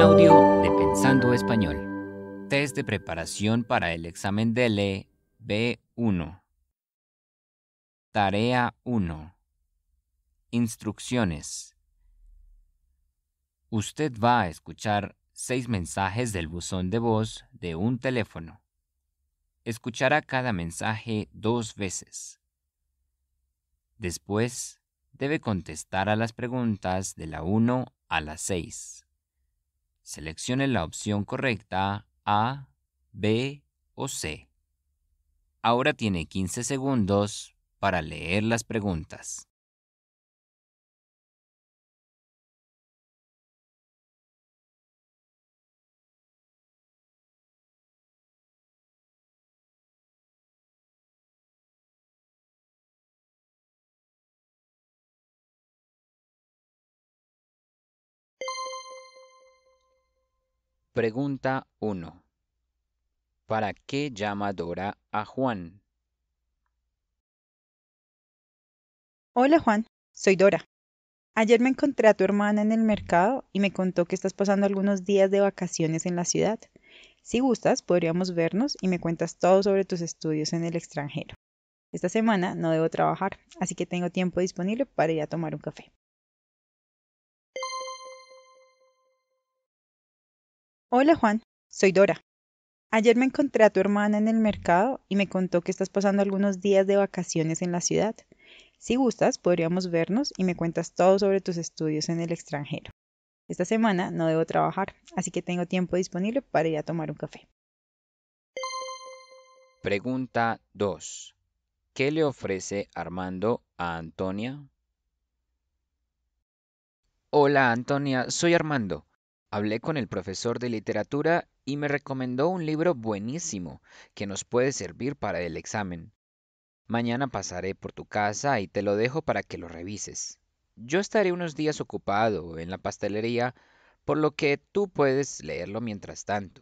audio de Pensando Español. Test de preparación para el examen DELE B1. Tarea 1. Instrucciones. Usted va a escuchar seis mensajes del buzón de voz de un teléfono. Escuchará cada mensaje dos veces. Después, debe contestar a las preguntas de la 1 a la 6. Seleccione la opción correcta A, B o C. Ahora tiene 15 segundos para leer las preguntas. Pregunta 1. ¿Para qué llama Dora a Juan? Hola Juan, soy Dora. Ayer me encontré a tu hermana en el mercado y me contó que estás pasando algunos días de vacaciones en la ciudad. Si gustas, podríamos vernos y me cuentas todo sobre tus estudios en el extranjero. Esta semana no debo trabajar, así que tengo tiempo disponible para ir a tomar un café. Hola Juan, soy Dora. Ayer me encontré a tu hermana en el mercado y me contó que estás pasando algunos días de vacaciones en la ciudad. Si gustas, podríamos vernos y me cuentas todo sobre tus estudios en el extranjero. Esta semana no debo trabajar, así que tengo tiempo disponible para ir a tomar un café. Pregunta 2. ¿Qué le ofrece Armando a Antonia? Hola Antonia, soy Armando. Hablé con el profesor de literatura y me recomendó un libro buenísimo que nos puede servir para el examen. Mañana pasaré por tu casa y te lo dejo para que lo revises. Yo estaré unos días ocupado en la pastelería, por lo que tú puedes leerlo mientras tanto.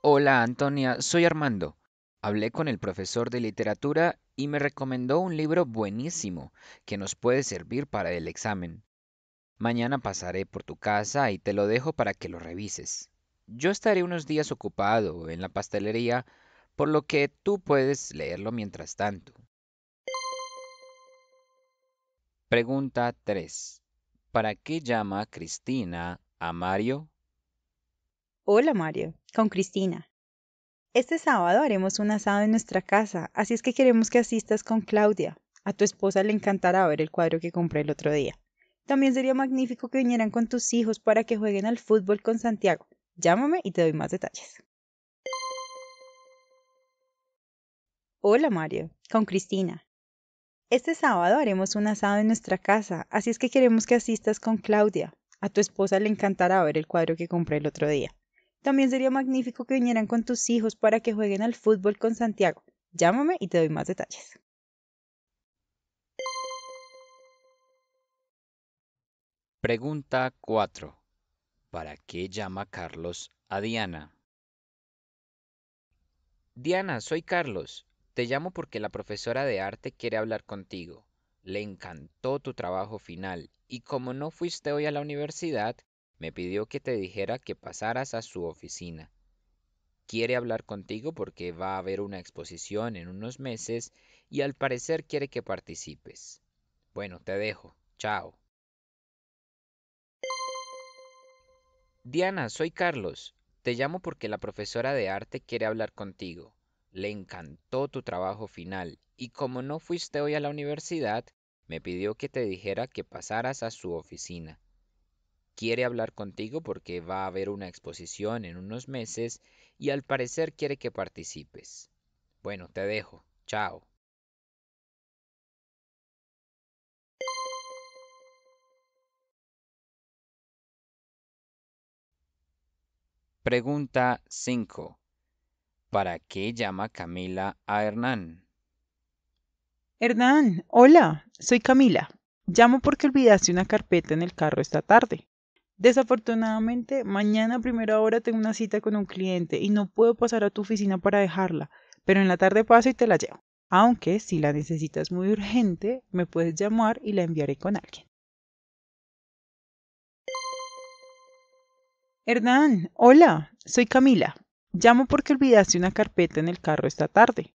Hola Antonia, soy Armando. Hablé con el profesor de literatura y me recomendó un libro buenísimo que nos puede servir para el examen. Mañana pasaré por tu casa y te lo dejo para que lo revises. Yo estaré unos días ocupado en la pastelería, por lo que tú puedes leerlo mientras tanto. Pregunta 3. ¿Para qué llama Cristina a Mario? Hola Mario, con Cristina. Este sábado haremos un asado en nuestra casa, así es que queremos que asistas con Claudia. A tu esposa le encantará ver el cuadro que compré el otro día. También sería magnífico que vinieran con tus hijos para que jueguen al fútbol con Santiago. Llámame y te doy más detalles. Hola Mario, con Cristina. Este sábado haremos un asado en nuestra casa, así es que queremos que asistas con Claudia. A tu esposa le encantará ver el cuadro que compré el otro día. También sería magnífico que vinieran con tus hijos para que jueguen al fútbol con Santiago. Llámame y te doy más detalles. Pregunta 4. ¿Para qué llama Carlos a Diana? Diana, soy Carlos. Te llamo porque la profesora de arte quiere hablar contigo. Le encantó tu trabajo final y como no fuiste hoy a la universidad, me pidió que te dijera que pasaras a su oficina. Quiere hablar contigo porque va a haber una exposición en unos meses y al parecer quiere que participes. Bueno, te dejo. Chao. Diana, soy Carlos. Te llamo porque la profesora de arte quiere hablar contigo. Le encantó tu trabajo final y como no fuiste hoy a la universidad, me pidió que te dijera que pasaras a su oficina. Quiere hablar contigo porque va a haber una exposición en unos meses y al parecer quiere que participes. Bueno, te dejo. Chao. Pregunta 5. ¿Para qué llama Camila a Hernán? Hernán, hola, soy Camila. Llamo porque olvidaste una carpeta en el carro esta tarde. Desafortunadamente, mañana a primera hora tengo una cita con un cliente y no puedo pasar a tu oficina para dejarla, pero en la tarde paso y te la llevo. Aunque si la necesitas muy urgente, me puedes llamar y la enviaré con alguien. Hernán, hola, soy Camila. Llamo porque olvidaste una carpeta en el carro esta tarde.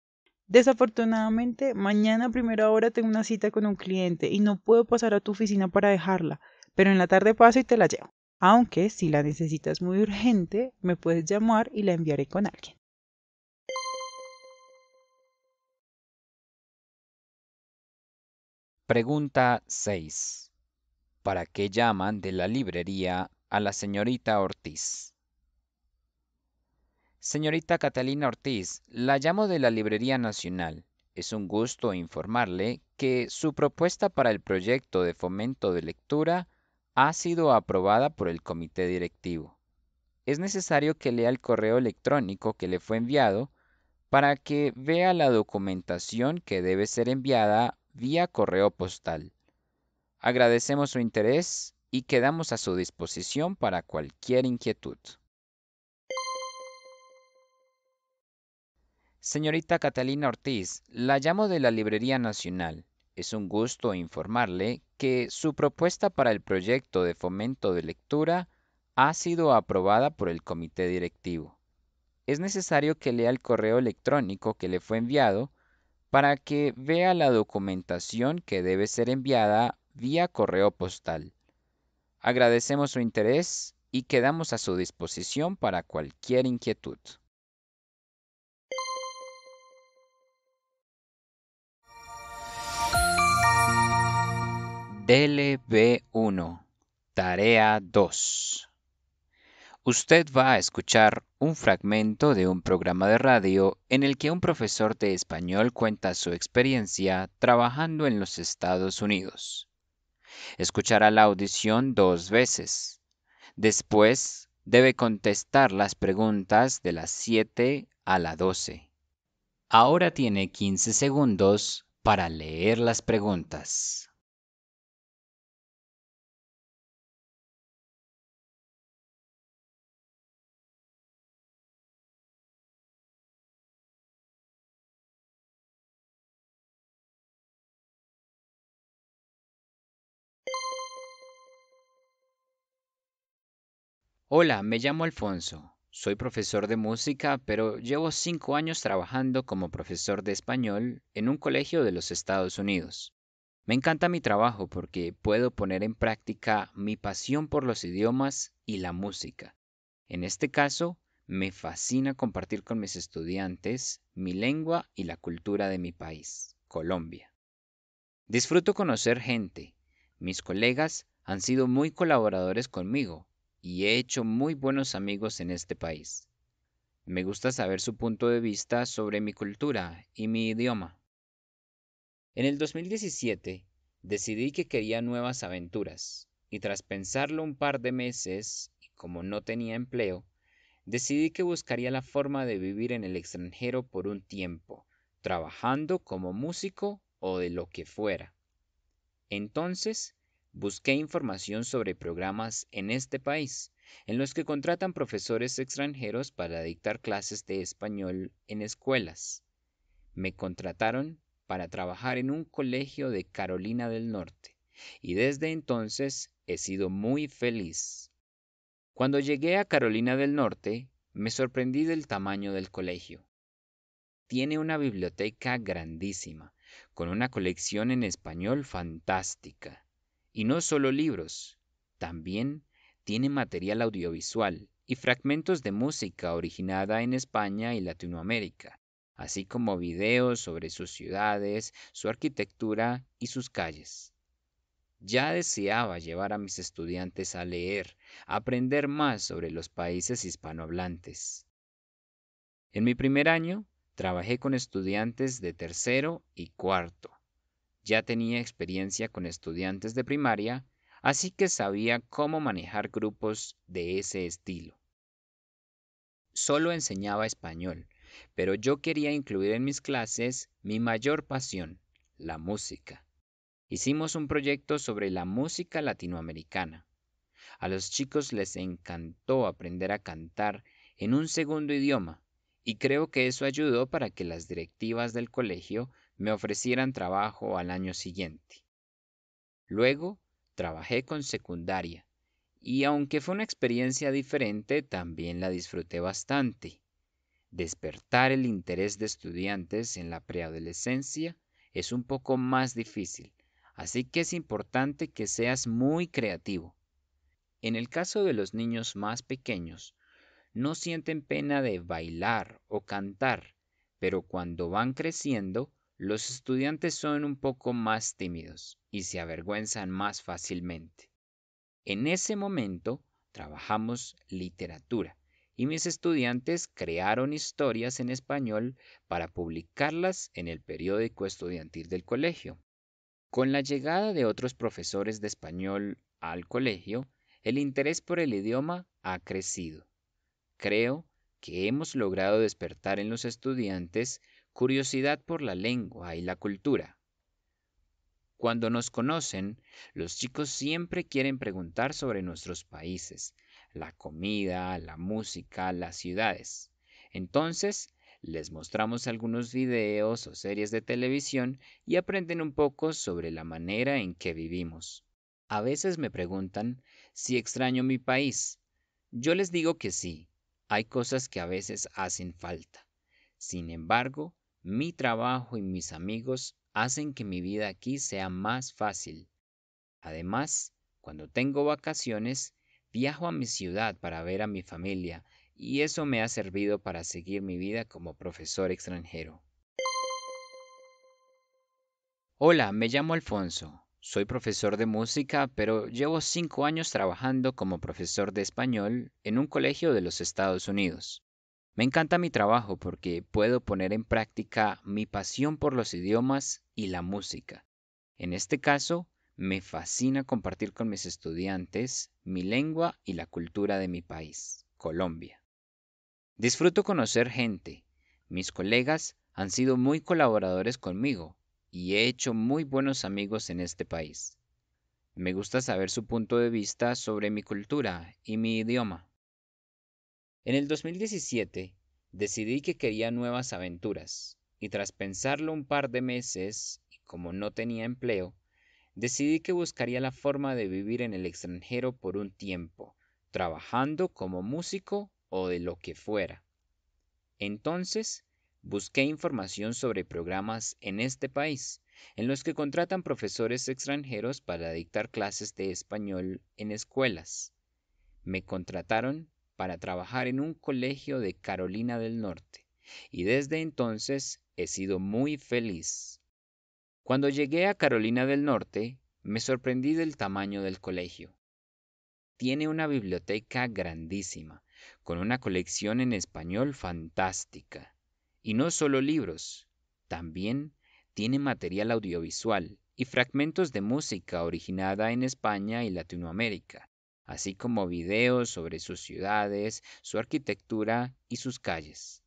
Desafortunadamente, mañana a primera hora tengo una cita con un cliente y no puedo pasar a tu oficina para dejarla, pero en la tarde paso y te la llevo. Aunque si la necesitas muy urgente, me puedes llamar y la enviaré con alguien. Pregunta 6. ¿Para qué llaman de la librería a la señorita Ortiz. Señorita Catalina Ortiz, la llamo de la Librería Nacional. Es un gusto informarle que su propuesta para el proyecto de fomento de lectura ha sido aprobada por el comité directivo. Es necesario que lea el correo electrónico que le fue enviado para que vea la documentación que debe ser enviada vía correo postal. Agradecemos su interés y quedamos a su disposición para cualquier inquietud. Señorita Catalina Ortiz, la llamo de la Librería Nacional. Es un gusto informarle que su propuesta para el proyecto de fomento de lectura ha sido aprobada por el comité directivo. Es necesario que lea el correo electrónico que le fue enviado para que vea la documentación que debe ser enviada vía correo postal. Agradecemos su interés y quedamos a su disposición para cualquier inquietud. DLB1, Tarea 2. Usted va a escuchar un fragmento de un programa de radio en el que un profesor de español cuenta su experiencia trabajando en los Estados Unidos. Escuchará la audición dos veces. Después debe contestar las preguntas de las 7 a la 12. Ahora tiene 15 segundos para leer las preguntas. Hola, me llamo Alfonso. Soy profesor de música, pero llevo cinco años trabajando como profesor de español en un colegio de los Estados Unidos. Me encanta mi trabajo porque puedo poner en práctica mi pasión por los idiomas y la música. En este caso, me fascina compartir con mis estudiantes mi lengua y la cultura de mi país, Colombia. Disfruto conocer gente. Mis colegas han sido muy colaboradores conmigo he hecho muy buenos amigos en este país. Me gusta saber su punto de vista sobre mi cultura y mi idioma. En el 2017 decidí que quería nuevas aventuras y tras pensarlo un par de meses y como no tenía empleo, decidí que buscaría la forma de vivir en el extranjero por un tiempo, trabajando como músico o de lo que fuera. Entonces Busqué información sobre programas en este país en los que contratan profesores extranjeros para dictar clases de español en escuelas. Me contrataron para trabajar en un colegio de Carolina del Norte y desde entonces he sido muy feliz. Cuando llegué a Carolina del Norte, me sorprendí del tamaño del colegio. Tiene una biblioteca grandísima, con una colección en español fantástica. Y no solo libros, también tiene material audiovisual y fragmentos de música originada en España y Latinoamérica, así como videos sobre sus ciudades, su arquitectura y sus calles. Ya deseaba llevar a mis estudiantes a leer, a aprender más sobre los países hispanohablantes. En mi primer año, trabajé con estudiantes de tercero y cuarto, ya tenía experiencia con estudiantes de primaria, así que sabía cómo manejar grupos de ese estilo. Solo enseñaba español, pero yo quería incluir en mis clases mi mayor pasión, la música. Hicimos un proyecto sobre la música latinoamericana. A los chicos les encantó aprender a cantar en un segundo idioma, y creo que eso ayudó para que las directivas del colegio me ofrecieran trabajo al año siguiente. Luego trabajé con secundaria y aunque fue una experiencia diferente, también la disfruté bastante. Despertar el interés de estudiantes en la preadolescencia es un poco más difícil, así que es importante que seas muy creativo. En el caso de los niños más pequeños, no sienten pena de bailar o cantar, pero cuando van creciendo los estudiantes son un poco más tímidos y se avergüenzan más fácilmente. En ese momento trabajamos literatura y mis estudiantes crearon historias en español para publicarlas en el periódico estudiantil del colegio. Con la llegada de otros profesores de español al colegio, el interés por el idioma ha crecido. Creo que hemos logrado despertar en los estudiantes curiosidad por la lengua y la cultura. Cuando nos conocen, los chicos siempre quieren preguntar sobre nuestros países, la comida, la música, las ciudades. Entonces, les mostramos algunos videos o series de televisión y aprenden un poco sobre la manera en que vivimos. A veces me preguntan si extraño mi país. Yo les digo que sí, hay cosas que a veces hacen falta. Sin embargo, mi trabajo y mis amigos hacen que mi vida aquí sea más fácil. Además, cuando tengo vacaciones, viajo a mi ciudad para ver a mi familia y eso me ha servido para seguir mi vida como profesor extranjero. Hola, me llamo Alfonso. Soy profesor de música, pero llevo cinco años trabajando como profesor de español en un colegio de los Estados Unidos. Me encanta mi trabajo porque puedo poner en práctica mi pasión por los idiomas y la música. En este caso, me fascina compartir con mis estudiantes mi lengua y la cultura de mi país, Colombia. Disfruto conocer gente. Mis colegas han sido muy colaboradores conmigo y he hecho muy buenos amigos en este país. Me gusta saber su punto de vista sobre mi cultura y mi idioma. En el 2017 decidí que quería nuevas aventuras y tras pensarlo un par de meses y como no tenía empleo, decidí que buscaría la forma de vivir en el extranjero por un tiempo, trabajando como músico o de lo que fuera. Entonces, busqué información sobre programas en este país, en los que contratan profesores extranjeros para dictar clases de español en escuelas. Me contrataron para trabajar en un colegio de Carolina del Norte y desde entonces he sido muy feliz. Cuando llegué a Carolina del Norte, me sorprendí del tamaño del colegio. Tiene una biblioteca grandísima, con una colección en español fantástica. Y no solo libros, también tiene material audiovisual y fragmentos de música originada en España y Latinoamérica, así como videos sobre sus ciudades, su arquitectura y sus calles.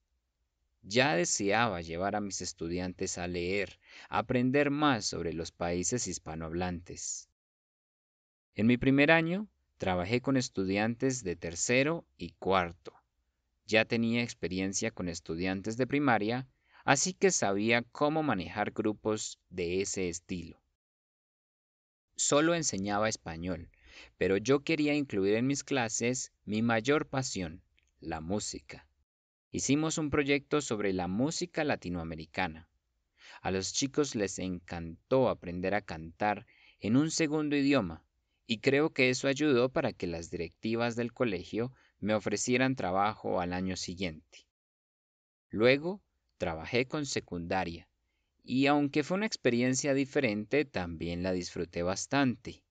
Ya deseaba llevar a mis estudiantes a leer, aprender más sobre los países hispanohablantes. En mi primer año trabajé con estudiantes de tercero y cuarto. Ya tenía experiencia con estudiantes de primaria, así que sabía cómo manejar grupos de ese estilo. Solo enseñaba español, pero yo quería incluir en mis clases mi mayor pasión, la música. Hicimos un proyecto sobre la música latinoamericana. A los chicos les encantó aprender a cantar en un segundo idioma, y creo que eso ayudó para que las directivas del colegio me ofrecieran trabajo al año siguiente. Luego trabajé con secundaria, y aunque fue una experiencia diferente, también la disfruté bastante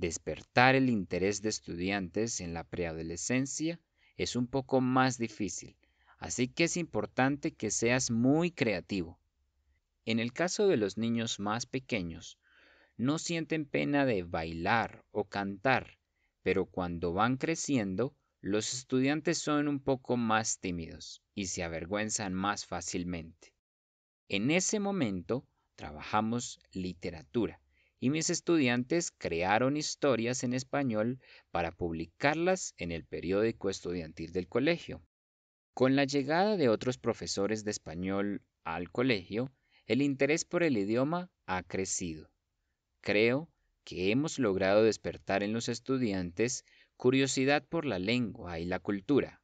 despertar el interés de estudiantes en la preadolescencia es un poco más difícil, así que es importante que seas muy creativo. En el caso de los niños más pequeños, no sienten pena de bailar o cantar, pero cuando van creciendo, los estudiantes son un poco más tímidos y se avergüenzan más fácilmente. En ese momento trabajamos literatura, y mis estudiantes crearon historias en español para publicarlas en el periódico estudiantil del colegio. Con la llegada de otros profesores de español al colegio, el interés por el idioma ha crecido. Creo que hemos logrado despertar en los estudiantes curiosidad por la lengua y la cultura.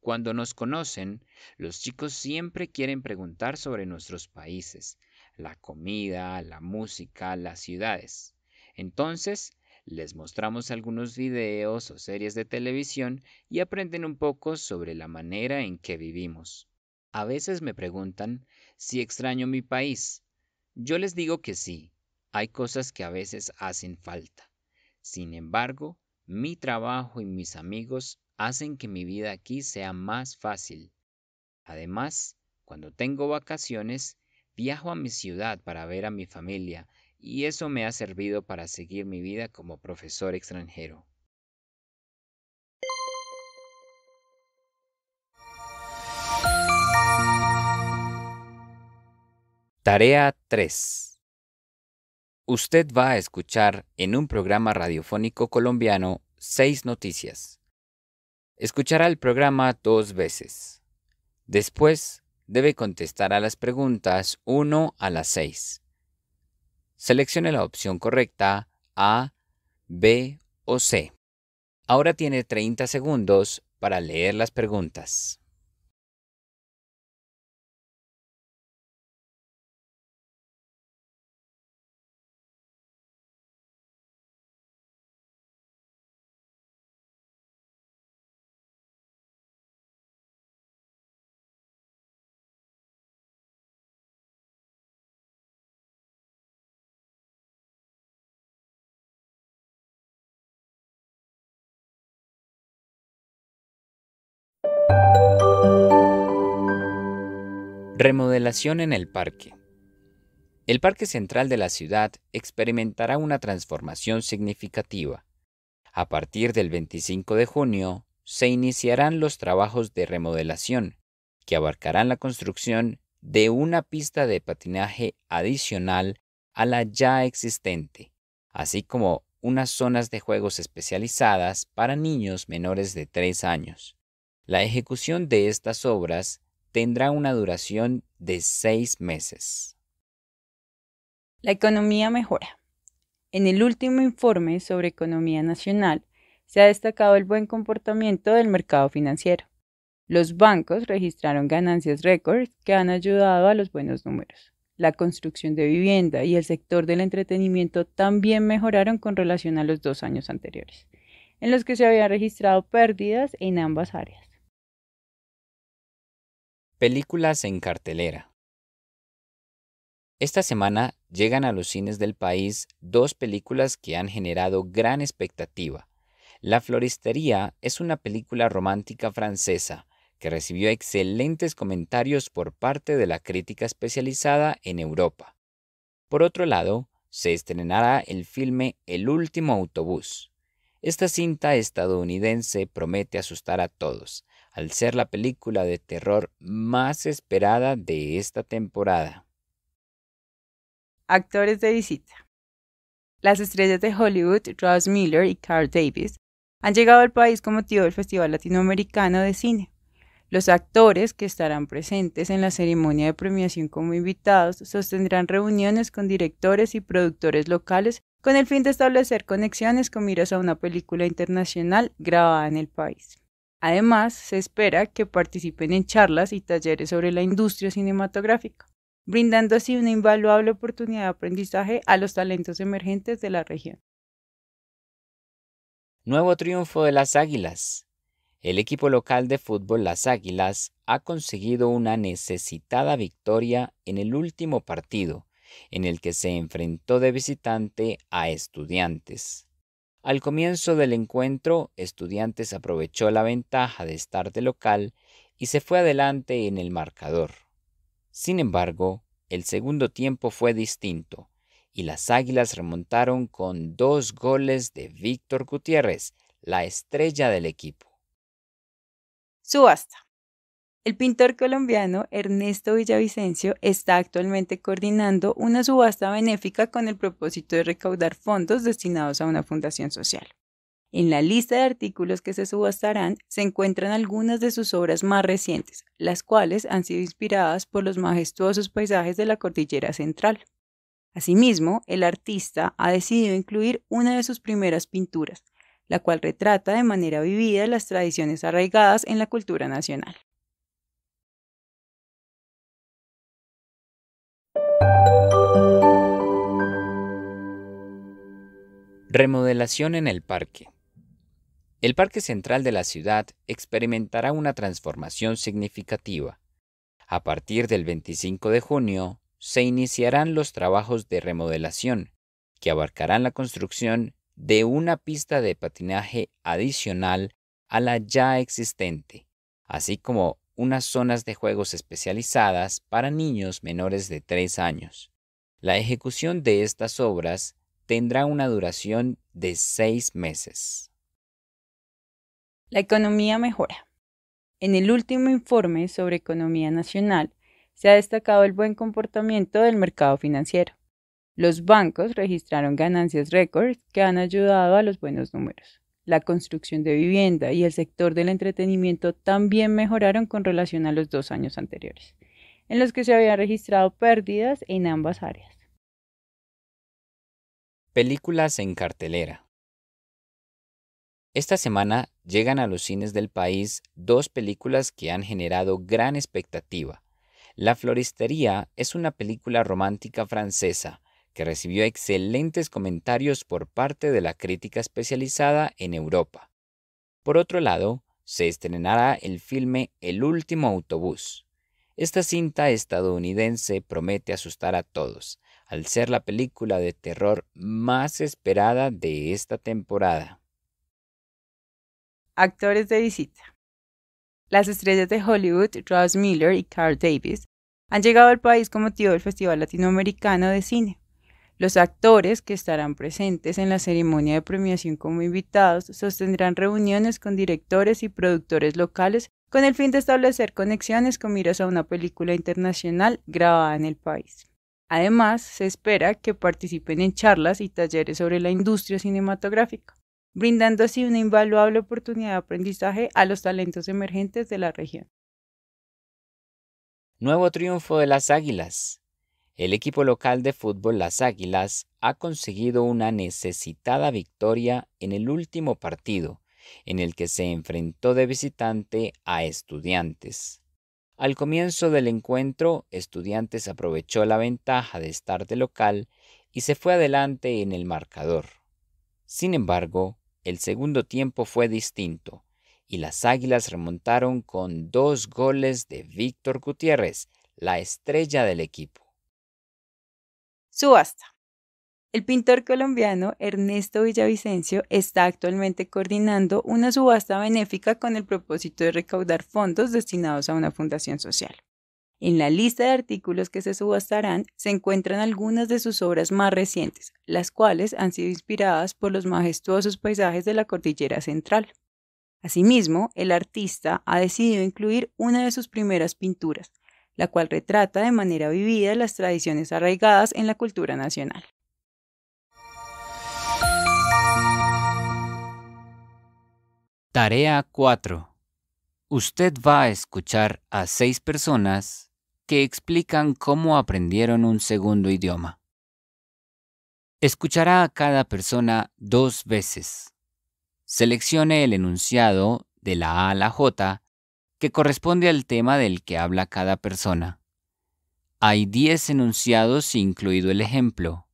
Cuando nos conocen, los chicos siempre quieren preguntar sobre nuestros países, la comida, la música, las ciudades. Entonces, les mostramos algunos videos o series de televisión y aprenden un poco sobre la manera en que vivimos. A veces me preguntan si extraño mi país. Yo les digo que sí, hay cosas que a veces hacen falta. Sin embargo, mi trabajo y mis amigos hacen que mi vida aquí sea más fácil. Además, cuando tengo vacaciones, Viajo a mi ciudad para ver a mi familia y eso me ha servido para seguir mi vida como profesor extranjero. Tarea 3. Usted va a escuchar en un programa radiofónico colombiano seis noticias. Escuchará el programa dos veces. Después debe contestar a las preguntas 1 a las 6. Seleccione la opción correcta A, B o C. Ahora tiene 30 segundos para leer las preguntas. Remodelación en el parque. El parque central de la ciudad experimentará una transformación significativa. A partir del 25 de junio se iniciarán los trabajos de remodelación, que abarcarán la construcción de una pista de patinaje adicional a la ya existente, así como unas zonas de juegos especializadas para niños menores de 3 años. La ejecución de estas obras tendrá una duración de seis meses. La economía mejora. En el último informe sobre economía nacional se ha destacado el buen comportamiento del mercado financiero. Los bancos registraron ganancias récord que han ayudado a los buenos números. La construcción de vivienda y el sector del entretenimiento también mejoraron con relación a los dos años anteriores, en los que se habían registrado pérdidas en ambas áreas. Películas en cartelera. Esta semana llegan a los cines del país dos películas que han generado gran expectativa. La Floristería es una película romántica francesa que recibió excelentes comentarios por parte de la crítica especializada en Europa. Por otro lado, se estrenará el filme El último autobús. Esta cinta estadounidense promete asustar a todos, al ser la película de terror más esperada de esta temporada. Actores de visita. Las estrellas de Hollywood, Ross Miller y Carl Davis, han llegado al país con motivo del Festival Latinoamericano de Cine. Los actores que estarán presentes en la ceremonia de premiación como invitados sostendrán reuniones con directores y productores locales con el fin de establecer conexiones con miras a una película internacional grabada en el país. Además, se espera que participen en charlas y talleres sobre la industria cinematográfica, brindando así una invaluable oportunidad de aprendizaje a los talentos emergentes de la región. Nuevo triunfo de las Águilas. El equipo local de fútbol Las Águilas ha conseguido una necesitada victoria en el último partido, en el que se enfrentó de visitante a estudiantes. Al comienzo del encuentro, Estudiantes aprovechó la ventaja de estar de local y se fue adelante en el marcador. Sin embargo, el segundo tiempo fue distinto y las Águilas remontaron con dos goles de Víctor Gutiérrez, la estrella del equipo. Subasta. El pintor colombiano Ernesto Villavicencio está actualmente coordinando una subasta benéfica con el propósito de recaudar fondos destinados a una fundación social. En la lista de artículos que se subastarán se encuentran algunas de sus obras más recientes, las cuales han sido inspiradas por los majestuosos paisajes de la Cordillera Central. Asimismo, el artista ha decidido incluir una de sus primeras pinturas, la cual retrata de manera vivida las tradiciones arraigadas en la cultura nacional. Remodelación en el parque. El parque central de la ciudad experimentará una transformación significativa. A partir del 25 de junio, se iniciarán los trabajos de remodelación, que abarcarán la construcción de una pista de patinaje adicional a la ya existente, así como unas zonas de juegos especializadas para niños menores de 3 años. La ejecución de estas obras tendrá una duración de seis meses. La economía mejora. En el último informe sobre economía nacional se ha destacado el buen comportamiento del mercado financiero. Los bancos registraron ganancias récord que han ayudado a los buenos números. La construcción de vivienda y el sector del entretenimiento también mejoraron con relación a los dos años anteriores, en los que se habían registrado pérdidas en ambas áreas. Películas en cartelera. Esta semana llegan a los cines del país dos películas que han generado gran expectativa. La Floristería es una película romántica francesa que recibió excelentes comentarios por parte de la crítica especializada en Europa. Por otro lado, se estrenará el filme El último autobús. Esta cinta estadounidense promete asustar a todos, al ser la película de terror más esperada de esta temporada. Actores de visita. Las estrellas de Hollywood, Ross Miller y Carl Davis, han llegado al país con motivo del Festival Latinoamericano de Cine. Los actores que estarán presentes en la ceremonia de premiación como invitados sostendrán reuniones con directores y productores locales con el fin de establecer conexiones con miras a una película internacional grabada en el país. Además, se espera que participen en charlas y talleres sobre la industria cinematográfica, brindando así una invaluable oportunidad de aprendizaje a los talentos emergentes de la región. Nuevo triunfo de las Águilas. El equipo local de fútbol Las Águilas ha conseguido una necesitada victoria en el último partido, en el que se enfrentó de visitante a estudiantes. Al comienzo del encuentro, Estudiantes aprovechó la ventaja de estar de local y se fue adelante en el marcador. Sin embargo, el segundo tiempo fue distinto y las Águilas remontaron con dos goles de Víctor Gutiérrez, la estrella del equipo. Subasta. El pintor colombiano Ernesto Villavicencio está actualmente coordinando una subasta benéfica con el propósito de recaudar fondos destinados a una fundación social. En la lista de artículos que se subastarán se encuentran algunas de sus obras más recientes, las cuales han sido inspiradas por los majestuosos paisajes de la cordillera central. Asimismo, el artista ha decidido incluir una de sus primeras pinturas, la cual retrata de manera vivida las tradiciones arraigadas en la cultura nacional. Tarea 4. Usted va a escuchar a seis personas que explican cómo aprendieron un segundo idioma. Escuchará a cada persona dos veces. Seleccione el enunciado de la A a la J que corresponde al tema del que habla cada persona. Hay 10 enunciados incluido el ejemplo.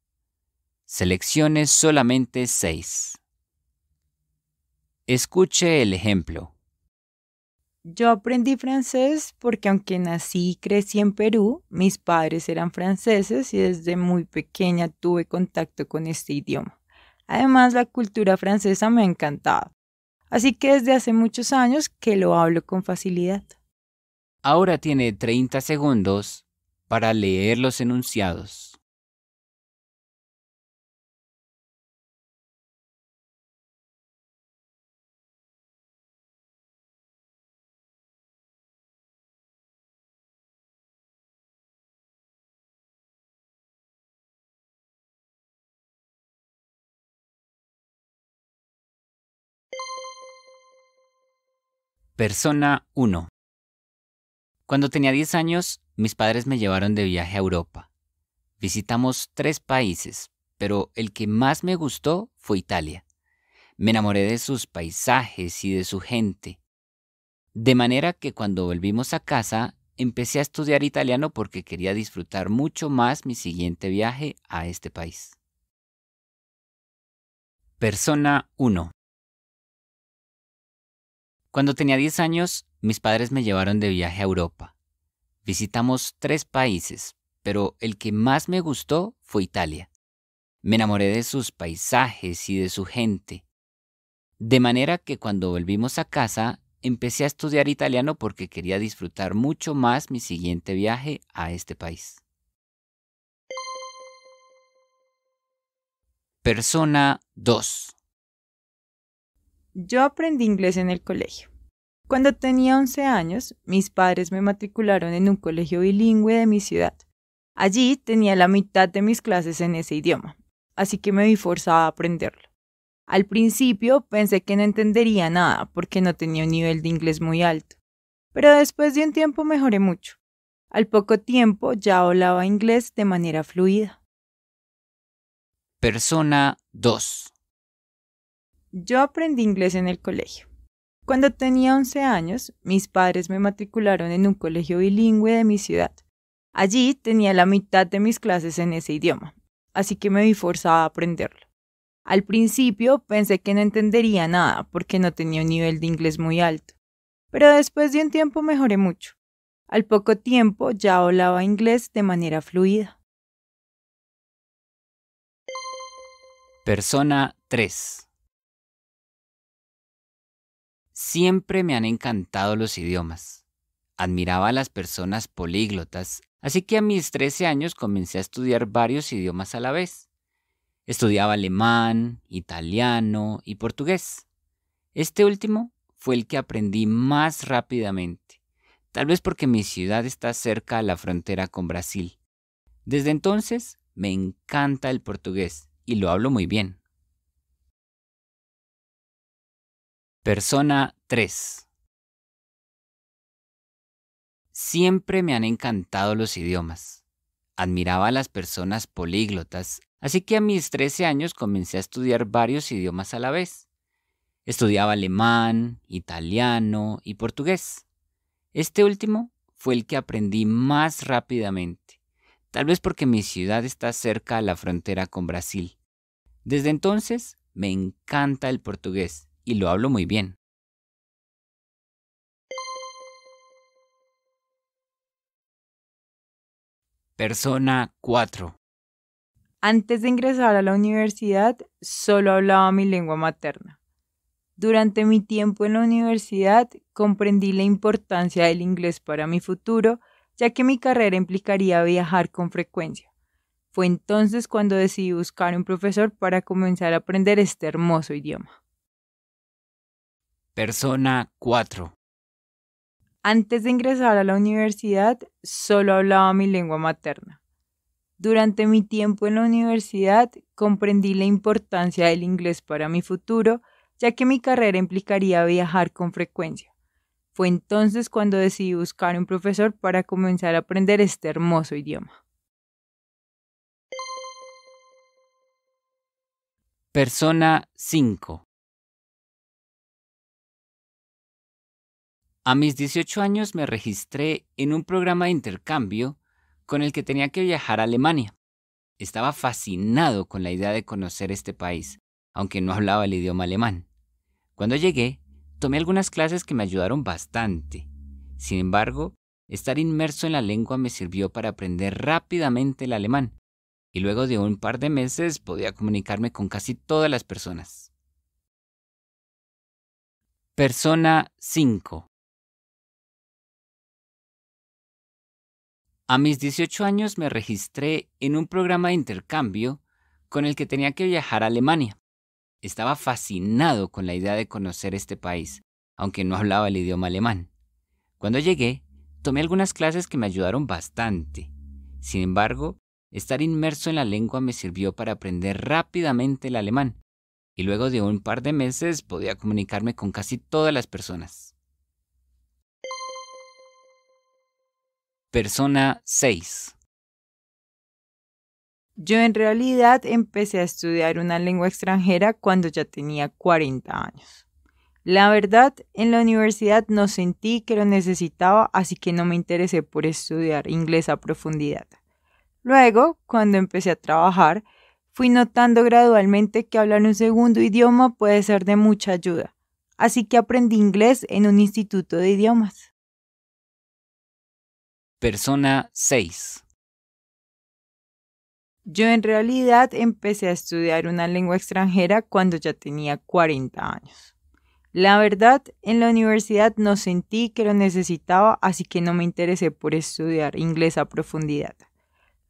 Seleccione solamente seis. Escuche el ejemplo. Yo aprendí francés porque aunque nací y crecí en Perú, mis padres eran franceses y desde muy pequeña tuve contacto con este idioma. Además, la cultura francesa me ha encantado. Así que desde hace muchos años que lo hablo con facilidad. Ahora tiene 30 segundos para leer los enunciados. Persona 1. Cuando tenía 10 años, mis padres me llevaron de viaje a Europa. Visitamos tres países, pero el que más me gustó fue Italia. Me enamoré de sus paisajes y de su gente. De manera que cuando volvimos a casa, empecé a estudiar italiano porque quería disfrutar mucho más mi siguiente viaje a este país. Persona 1. Cuando tenía 10 años, mis padres me llevaron de viaje a Europa. Visitamos tres países, pero el que más me gustó fue Italia. Me enamoré de sus paisajes y de su gente. De manera que cuando volvimos a casa, empecé a estudiar italiano porque quería disfrutar mucho más mi siguiente viaje a este país. Persona 2. Yo aprendí inglés en el colegio. Cuando tenía 11 años, mis padres me matricularon en un colegio bilingüe de mi ciudad. Allí tenía la mitad de mis clases en ese idioma, así que me vi forzada a aprenderlo. Al principio pensé que no entendería nada porque no tenía un nivel de inglés muy alto, pero después de un tiempo mejoré mucho. Al poco tiempo ya hablaba inglés de manera fluida. Persona 2. Yo aprendí inglés en el colegio. Cuando tenía 11 años, mis padres me matricularon en un colegio bilingüe de mi ciudad. Allí tenía la mitad de mis clases en ese idioma, así que me vi forzada a aprenderlo. Al principio pensé que no entendería nada porque no tenía un nivel de inglés muy alto, pero después de un tiempo mejoré mucho. Al poco tiempo ya hablaba inglés de manera fluida. Persona 3 Siempre me han encantado los idiomas. Admiraba a las personas políglotas, así que a mis 13 años comencé a estudiar varios idiomas a la vez. Estudiaba alemán, italiano y portugués. Este último fue el que aprendí más rápidamente, tal vez porque mi ciudad está cerca a la frontera con Brasil. Desde entonces me encanta el portugués y lo hablo muy bien. Persona 3. Siempre me han encantado los idiomas. Admiraba a las personas políglotas, así que a mis 13 años comencé a estudiar varios idiomas a la vez. Estudiaba alemán, italiano y portugués. Este último fue el que aprendí más rápidamente, tal vez porque mi ciudad está cerca a la frontera con Brasil. Desde entonces me encanta el portugués y lo hablo muy bien. Persona 4. Antes de ingresar a la universidad, solo hablaba mi lengua materna. Durante mi tiempo en la universidad, comprendí la importancia del inglés para mi futuro, ya que mi carrera implicaría viajar con frecuencia. Fue entonces cuando decidí buscar un profesor para comenzar a aprender este hermoso idioma. Persona 4. Antes de ingresar a la universidad, solo hablaba mi lengua materna. Durante mi tiempo en la universidad, comprendí la importancia del inglés para mi futuro, ya que mi carrera implicaría viajar con frecuencia. Fue entonces cuando decidí buscar un profesor para comenzar a aprender este hermoso idioma. Persona 5 A mis 18 años me registré en un programa de intercambio con el que tenía que viajar a Alemania. Estaba fascinado con la idea de conocer este país, aunque no hablaba el idioma alemán. Cuando llegué, tomé algunas clases que me ayudaron bastante. Sin embargo, estar inmerso en la lengua me sirvió para aprender rápidamente el alemán, y luego de un par de meses podía comunicarme con casi todas las personas. Persona 5. A mis 18 años me registré en un programa de intercambio con el que tenía que viajar a Alemania. Estaba fascinado con la idea de conocer este país, aunque no hablaba el idioma alemán. Cuando llegué, tomé algunas clases que me ayudaron bastante. Sin embargo, estar inmerso en la lengua me sirvió para aprender rápidamente el alemán, y luego de un par de meses podía comunicarme con casi todas las personas. Persona 6. Yo en realidad empecé a estudiar una lengua extranjera cuando ya tenía 40 años. La verdad, en la universidad no sentí que lo necesitaba, así que no me interesé por estudiar inglés a profundidad. Luego, cuando empecé a trabajar, fui notando gradualmente que hablar un segundo idioma puede ser de mucha ayuda, así que aprendí inglés en un instituto de idiomas. Persona 6. Yo en realidad empecé a estudiar una lengua extranjera cuando ya tenía 40 años. La verdad, en la universidad no sentí que lo necesitaba, así que no me interesé por estudiar inglés a profundidad.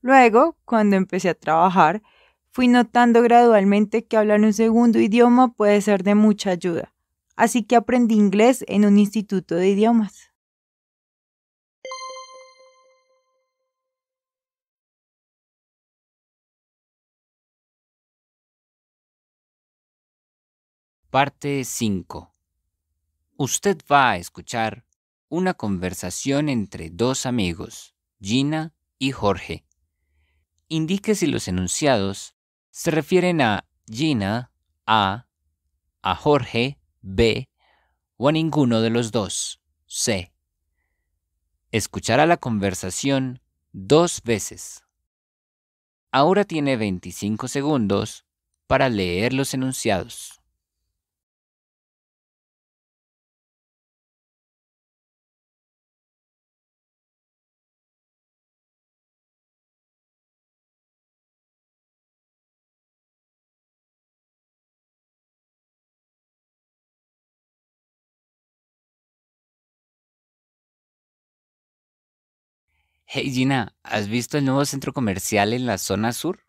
Luego, cuando empecé a trabajar, fui notando gradualmente que hablar un segundo idioma puede ser de mucha ayuda, así que aprendí inglés en un instituto de idiomas. Parte 5. Usted va a escuchar una conversación entre dos amigos, Gina y Jorge. Indique si los enunciados se refieren a Gina A, a Jorge B o a ninguno de los dos C. Escuchará la conversación dos veces. Ahora tiene 25 segundos para leer los enunciados. Hey Gina, ¿has visto el nuevo centro comercial en la zona sur?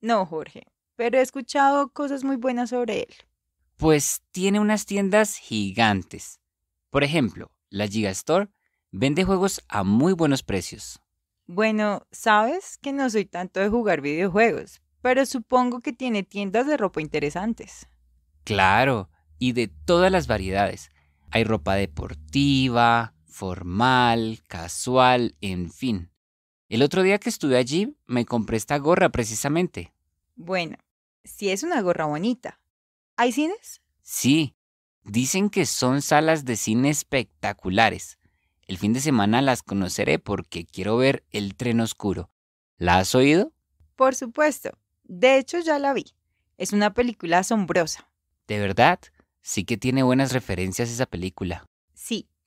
No, Jorge, pero he escuchado cosas muy buenas sobre él. Pues tiene unas tiendas gigantes. Por ejemplo, la Gigastore vende juegos a muy buenos precios. Bueno, sabes que no soy tanto de jugar videojuegos, pero supongo que tiene tiendas de ropa interesantes. Claro, y de todas las variedades. Hay ropa deportiva, formal, casual, en fin. El otro día que estuve allí me compré esta gorra precisamente. Bueno, si es una gorra bonita. ¿Hay cines? Sí, dicen que son salas de cine espectaculares. El fin de semana las conoceré porque quiero ver El tren oscuro. ¿La has oído? Por supuesto. De hecho, ya la vi. Es una película asombrosa. ¿De verdad? Sí que tiene buenas referencias esa película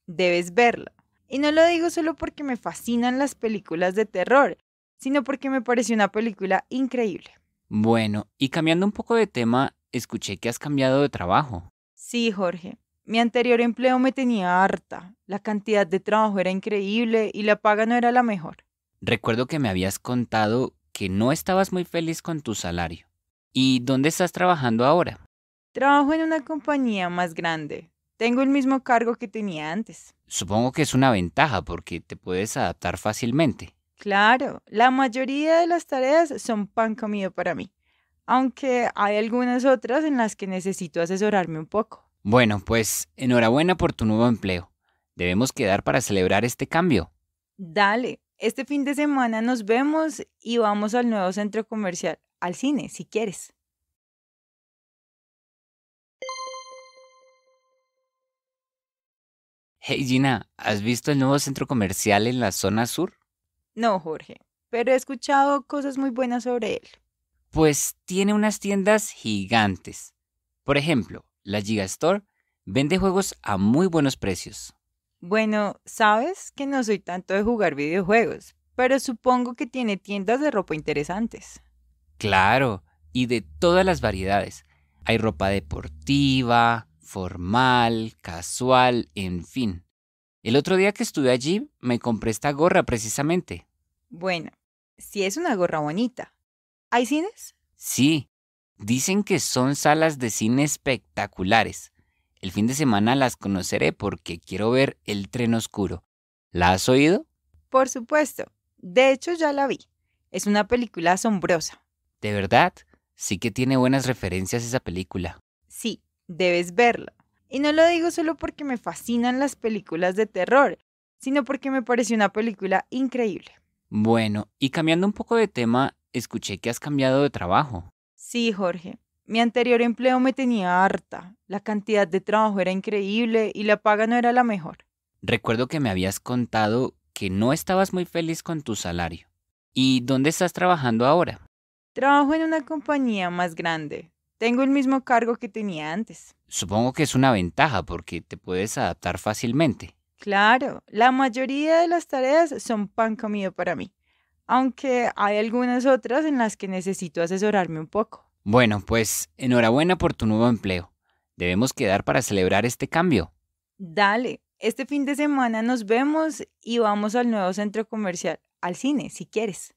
debes verla. Y no lo digo solo porque me fascinan las películas de terror, sino porque me pareció una película increíble. Bueno, y cambiando un poco de tema, escuché que has cambiado de trabajo. Sí, Jorge. Mi anterior empleo me tenía harta. La cantidad de trabajo era increíble y la paga no era la mejor. Recuerdo que me habías contado que no estabas muy feliz con tu salario. ¿Y dónde estás trabajando ahora? Trabajo en una compañía más grande. Tengo el mismo cargo que tenía antes. Supongo que es una ventaja porque te puedes adaptar fácilmente. Claro, la mayoría de las tareas son pan comido para mí, aunque hay algunas otras en las que necesito asesorarme un poco. Bueno, pues enhorabuena por tu nuevo empleo. Debemos quedar para celebrar este cambio. Dale, este fin de semana nos vemos y vamos al nuevo centro comercial, al cine, si quieres. Hey Gina, ¿has visto el nuevo centro comercial en la zona sur? No, Jorge, pero he escuchado cosas muy buenas sobre él. Pues tiene unas tiendas gigantes. Por ejemplo, la Gigastore vende juegos a muy buenos precios. Bueno, sabes que no soy tanto de jugar videojuegos, pero supongo que tiene tiendas de ropa interesantes. Claro, y de todas las variedades. Hay ropa deportiva, formal, casual, en fin. El otro día que estuve allí me compré esta gorra precisamente. Bueno, si es una gorra bonita. ¿Hay cines? Sí, dicen que son salas de cine espectaculares. El fin de semana las conoceré porque quiero ver El tren oscuro. ¿La has oído? Por supuesto. De hecho, ya la vi. Es una película asombrosa. ¿De verdad? Sí que tiene buenas referencias esa película debes verla. Y no lo digo solo porque me fascinan las películas de terror, sino porque me pareció una película increíble. Bueno, y cambiando un poco de tema, escuché que has cambiado de trabajo. Sí, Jorge. Mi anterior empleo me tenía harta. La cantidad de trabajo era increíble y la paga no era la mejor. Recuerdo que me habías contado que no estabas muy feliz con tu salario. ¿Y dónde estás trabajando ahora? Trabajo en una compañía más grande, tengo el mismo cargo que tenía antes. Supongo que es una ventaja porque te puedes adaptar fácilmente. Claro, la mayoría de las tareas son pan comido para mí, aunque hay algunas otras en las que necesito asesorarme un poco. Bueno, pues enhorabuena por tu nuevo empleo. Debemos quedar para celebrar este cambio. Dale, este fin de semana nos vemos y vamos al nuevo centro comercial, al cine, si quieres.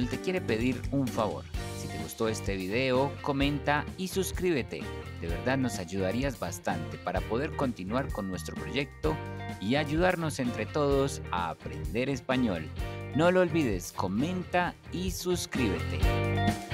te quiere pedir un favor. Si te gustó este video, comenta y suscríbete. De verdad nos ayudarías bastante para poder continuar con nuestro proyecto y ayudarnos entre todos a aprender español. No lo olvides, comenta y suscríbete.